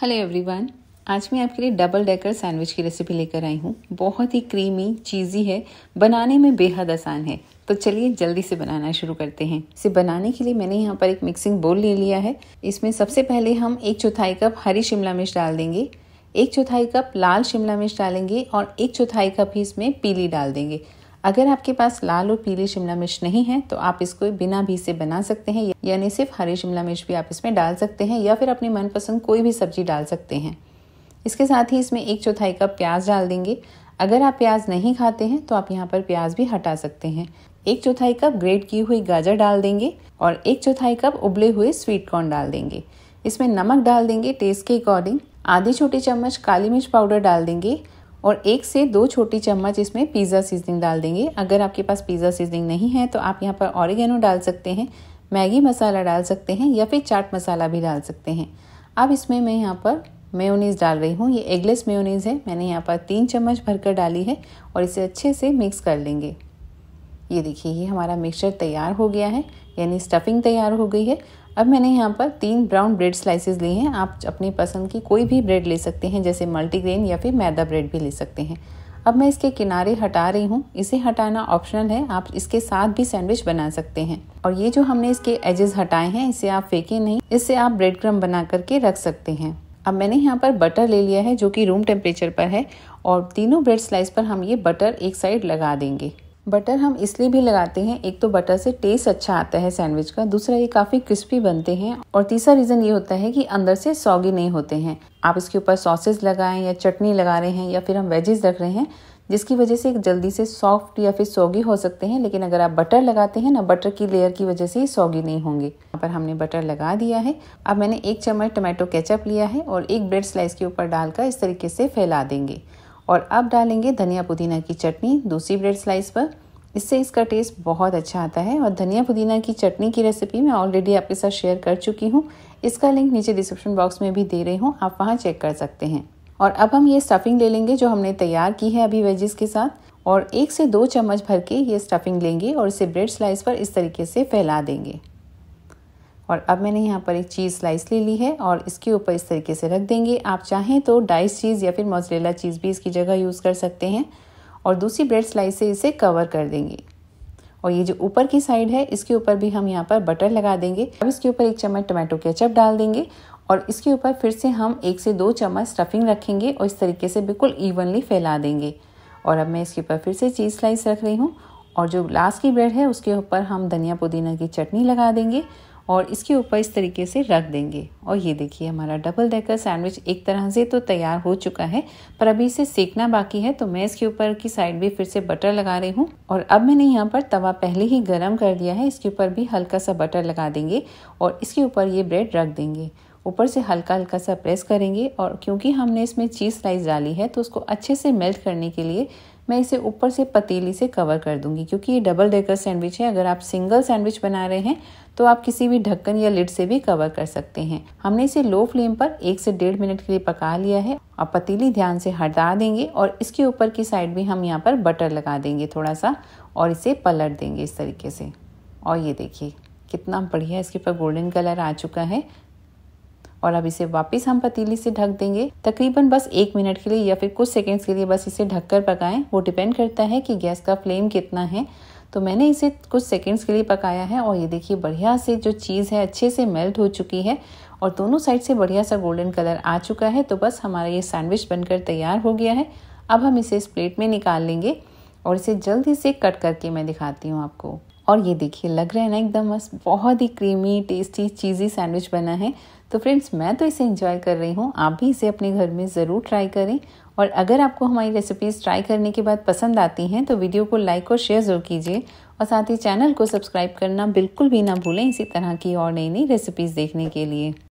hello everyone आज मैं आपके लिए डबल डेकर सैंडविच की रेसिपी लेकर आई हूँ बहुत ही क्रीमी चीज़ी है बनाने में बेहद आसान है तो चलिए जल्दी से बनाना शुरू करते हैं इसे बनाने के लिए मैंने यहाँ पर एक मिक्सिंग बोल ले लिया है इसमें सबसे पहले हम एक चौथाई कप हरी शिमला मिर्च डाल देंगे एक चौथाई कप लाल शिमला मिर्च डालेंगे और एक चौथाई कप ही इसमें पीली डाल देंगे अगर आपके पास लाल और पीली शिमला मिर्च नहीं है तो आप इसको बिना भी से बना सकते हैं यानी सिर्फ हरी शिमला मिर्च भी आप इसमें डाल सकते हैं या फिर अपनी मनपसंद कोई भी सब्जी डाल सकते हैं इसके साथ ही इसमें एक चौथाई कप प्याज डाल देंगे अगर आप प्याज नहीं खाते हैं तो आप यहाँ पर प्याज भी हटा सकते हैं एक चौथाई कप ग्रेट की हुई गाजर डाल देंगे और एक चौथाई कप उबले हुए स्वीट कॉर्न डाल देंगे इसमें नमक डाल देंगे टेस्ट के अकॉर्डिंग आधी छोटी चम्मच काली मिर्च पाउडर डाल देंगे और एक से दो छोटी चम्मच इसमें पिज़्ज़ा सीजनिंग डाल देंगे अगर आपके पास पिज़्ज़ा सीजनिंग नहीं है तो आप यहाँ पर ऑरिगेनो डाल सकते हैं मैगी मसाला डाल सकते हैं या फिर चाट मसाला भी डाल सकते हैं अब इसमें मैं यहाँ पर मेयोनीज़ डाल रही हूँ ये एगलेस मेयोनीज़ है मैंने यहाँ पर तीन चम्मच भरकर डाली है और इसे अच्छे से मिक्स कर लेंगे ये देखिए ये हमारा मिक्सचर तैयार हो गया है यानी स्टफिंग तैयार हो गई है अब मैंने यहाँ पर तीन ब्राउन ब्रेड स्लाइसेस लिए हैं आप अपनी पसंद की कोई भी ब्रेड ले सकते हैं जैसे मल्टीग्रेन या फिर मैदा ब्रेड भी ले सकते हैं अब मैं इसके किनारे हटा रही हूँ इसे हटाना ऑप्शनल है आप इसके साथ भी सैंडविच बना सकते हैं और ये जो हमने इसके एजेस हटाए हैं इसे आप फेंके नहीं इससे आप ब्रेड क्रम बना करके रख सकते हैं अब मैंने यहाँ पर बटर ले लिया है जो कि रूम टेम्परेचर पर है और तीनों ब्रेड स्लाइस पर हम ये बटर एक साइड लगा देंगे बटर हम इसलिए भी लगाते हैं एक तो बटर से टेस्ट अच्छा आता है सैंडविच का दूसरा ये काफ़ी क्रिस्पी बनते हैं और तीसरा रीज़न ये होता है कि अंदर से सॉगी नहीं होते हैं आप इसके ऊपर सॉसेज लगाएं या चटनी लगा रहे हैं या फिर हम वेजेस रख रहे हैं जिसकी वजह से जल्दी से सॉफ्ट या फिर सॉगी हो सकते हैं लेकिन अगर आप बटर लगाते हैं ना बटर की लेयर की वजह से ही सॉगी नहीं होंगे यहाँ पर हमने बटर लगा दिया है अब मैंने एक चम्मच टमाटो केचप लिया है और एक ब्रेड स्लाइस के ऊपर डालकर इस तरीके से फैला देंगे और अब डालेंगे धनिया पुदीना की चटनी दूसरी ब्रेड स्लाइस पर इससे इसका टेस्ट बहुत अच्छा आता है और धनिया पुदीना की चटनी की रेसिपी मैं ऑलरेडी आपके साथ शेयर कर चुकी हूँ इसका लिंक नीचे डिस्क्रिप्शन बॉक्स में भी दे रही हूँ आप वहाँ चेक कर सकते हैं और अब हम ये स्टफिंग ले लेंगे जो हमने तैयार की है अभी वेजेस के साथ और एक से दो चम्मच भर के ये स्टफिंग लेंगे और इसे ब्रेड स्लाइस पर इस तरीके से फैला देंगे और अब मैंने यहाँ पर एक चीज़ स्लाइस ले ली है और इसके ऊपर इस तरीके से रख देंगे आप चाहें तो डाइस चीज़ या फिर मोजरेला चीज़ भी इसकी जगह यूज़ कर सकते हैं और दूसरी ब्रेड स्लाइस से इसे कवर कर देंगे और ये जो ऊपर की साइड है इसके ऊपर भी हम यहाँ पर बटर लगा देंगे अब इसके ऊपर एक चम्मच टमाटो केचप डाल देंगे और इसके ऊपर फिर से हम एक से दो चम्मच स्टफिंग रखेंगे और इस तरीके से बिल्कुल इवनली फैला देंगे और अब मैं इसके ऊपर फिर से चीज़ स्लाइस रख रही हूँ और जो लास्ट की ब्रेड है उसके ऊपर हम धनिया पुदीना की चटनी लगा देंगे और इसके ऊपर इस तरीके से रख देंगे और ये देखिए हमारा डबल डेकर सैंडविच एक तरह से तो तैयार हो चुका है पर अभी इसे सेकना बाकी है तो मैं इसके ऊपर की साइड भी फिर से बटर लगा रही हूँ और अब मैंने यहाँ पर तवा पहले ही गर्म कर दिया है इसके ऊपर भी हल्का सा बटर लगा देंगे और इसके ऊपर ये ब्रेड रख देंगे ऊपर से हल्का हल्का सा प्रेस करेंगे और क्योंकि हमने इसमें चीज़ स्लाइस डाली है तो उसको अच्छे से मेल्ट करने के लिए मैं इसे ऊपर से पतीली से कवर कर दूंगी क्योंकि ये डबल डेकर सैंडविच है अगर आप सिंगल सैंडविच बना रहे हैं तो आप किसी भी ढक्कन या लिड से भी कवर कर सकते हैं हमने इसे लो फ्लेम पर एक से डेढ़ मिनट के लिए पका लिया है और पतीली ध्यान से हटा देंगे और इसके ऊपर की साइड भी हम यहाँ पर बटर लगा देंगे थोड़ा सा और इसे पलट देंगे इस तरीके से और ये देखिए कितना बढ़िया इसके ऊपर गोल्डन कलर आ चुका है और अब इसे वापस हम पतीली से ढक देंगे तकरीबन बस एक मिनट के लिए या फिर कुछ सेकेंड्स के लिए बस इसे ढककर पकाएं वो डिपेंड करता है कि गैस का फ्लेम कितना है तो मैंने इसे कुछ सेकेंड्स के लिए पकाया है और ये देखिए बढ़िया से जो चीज़ है अच्छे से मेल्ट हो चुकी है और दोनों साइड से बढ़िया सा गोल्डन कलर आ चुका है तो बस हमारा ये सैंडविच बनकर तैयार हो गया है अब हम इसे इस प्लेट में निकाल लेंगे और इसे जल्दी से कट करके मैं दिखाती हूँ आपको और ये देखिए लग रहा है ना एकदम मस्त बहुत ही क्रीमी टेस्टी चीज़ी सैंडविच बना है तो फ्रेंड्स मैं तो इसे इंजॉय कर रही हूँ आप भी इसे अपने घर में ज़रूर ट्राई करें और अगर आपको हमारी रेसिपीज़ ट्राई करने के बाद पसंद आती हैं तो वीडियो को लाइक और शेयर ज़रूर कीजिए और साथ ही चैनल को सब्सक्राइब करना बिल्कुल भी ना भूलें इसी तरह की और नई नई रेसिपीज़ देखने के लिए